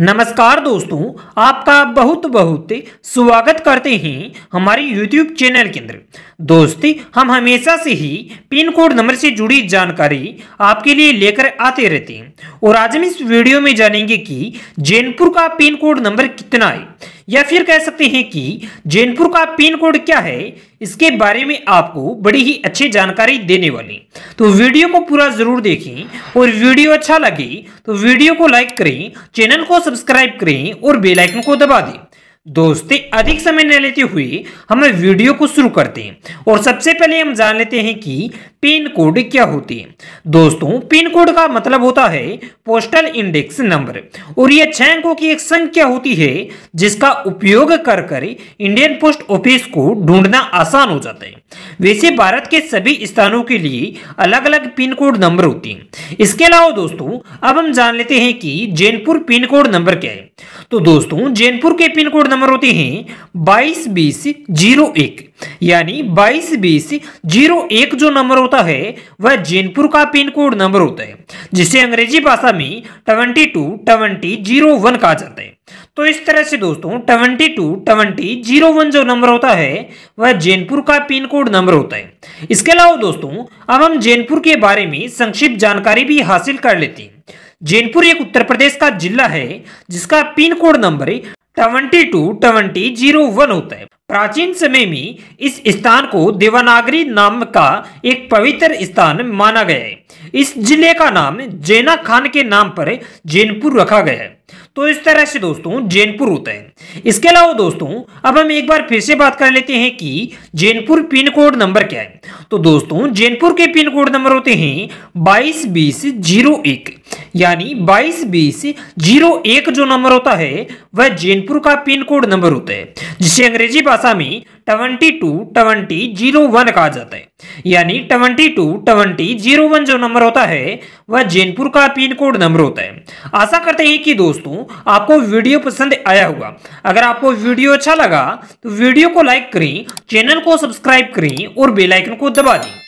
नमस्कार दोस्तों आपका बहुत बहुत स्वागत करते हैं हमारे YouTube चैनल के अंदर दोस्ती हम हमेशा से ही पिन कोड नंबर से जुड़ी जानकारी आपके लिए लेकर आते रहते हैं और आज हम इस वीडियो में जानेंगे कि जैनपुर का पिन कोड नंबर कितना है या फिर कह सकते हैं कि जैनपुर का पिन कोड क्या है इसके बारे में आपको बड़ी ही अच्छी जानकारी देने वाली तो वीडियो को पूरा जरूर देखें और वीडियो अच्छा लगे तो वीडियो को लाइक करें चैनल को सब्सक्राइब करें और बेलाइकन को दबा दें दोस्तों अधिक समय न लेते हुए हम वीडियो को शुरू करते हैं और सबसे पहले हम जान लेते हैं कि पिन कोड क्या होती है दोस्तों पिन कोड का मतलब होता है पोस्टल इंडेक्स नंबर और यह छह अंकों की एक संख्या होती है जिसका उपयोग कर कर इंडियन पोस्ट ऑफिस को ढूंढना आसान हो जाता है वैसे भारत के सभी स्थानों के लिए अलग अलग पिन कोड नंबर होती हैं इसके अलावा दोस्तों अब हम जान लेते हैं कि जैनपुर पिन कोड नंबर क्या है तो दोस्तों जैनपुर के पिन कोड नंबर होते हैं बाईस बीस जीरो एक यानी बाईस बीस जीरो एक जो नंबर होता है वह जैनपुर का पिन कोड नंबर होता है जिसे अंग्रेजी भाषा में twenty two twenty zero one कहा जाता है तो इस तरह से दोस्तों twenty two twenty zero one जो नंबर होता है वह जैनपुर का पिन कोड नंबर होता है इसके अलावा दोस्तों अब हम जैनपुर के बारे में संक्षिप्त जानकारी भी हासिल कर लेते हैं जैनपुर एक उत्तर प्रदेश का जिला है जिसका pin code number twenty two twenty zero one होता है प्राचीन समय में इस स्थान को देवानागरी नाम का एक पवित्र स्थान माना गया है इस जिले का नाम जैना खान के नाम पर जैनपुर रखा गया है तो इस तरह से दोस्तों जैनपुर होता है इसके अलावा दोस्तों अब हम एक बार फिर से बात कर लेते हैं कि जैनपुर पिन कोड नंबर क्या है तो दोस्तों जैनपुर के पिन कोड नंबर होते हैं बाईस बीस जीरो एक यानी बाईस बीस जीरो एक जो नंबर होता है वह जैनपुर का पिन कोड नंबर होता है जिसे अंग्रेजी भाषा में twenty two twenty zero one कहा जाता है यानी twenty two twenty zero one जो नंबर होता है वह जैनपुर का पिन कोड नंबर होता है आशा करते हैं कि दोस्तों आपको वीडियो पसंद आया होगा अगर आपको वीडियो अच्छा लगा तो वीडियो को लाइक करें चैनल को सब्सक्राइब करें और बेलाइकन को दबा दें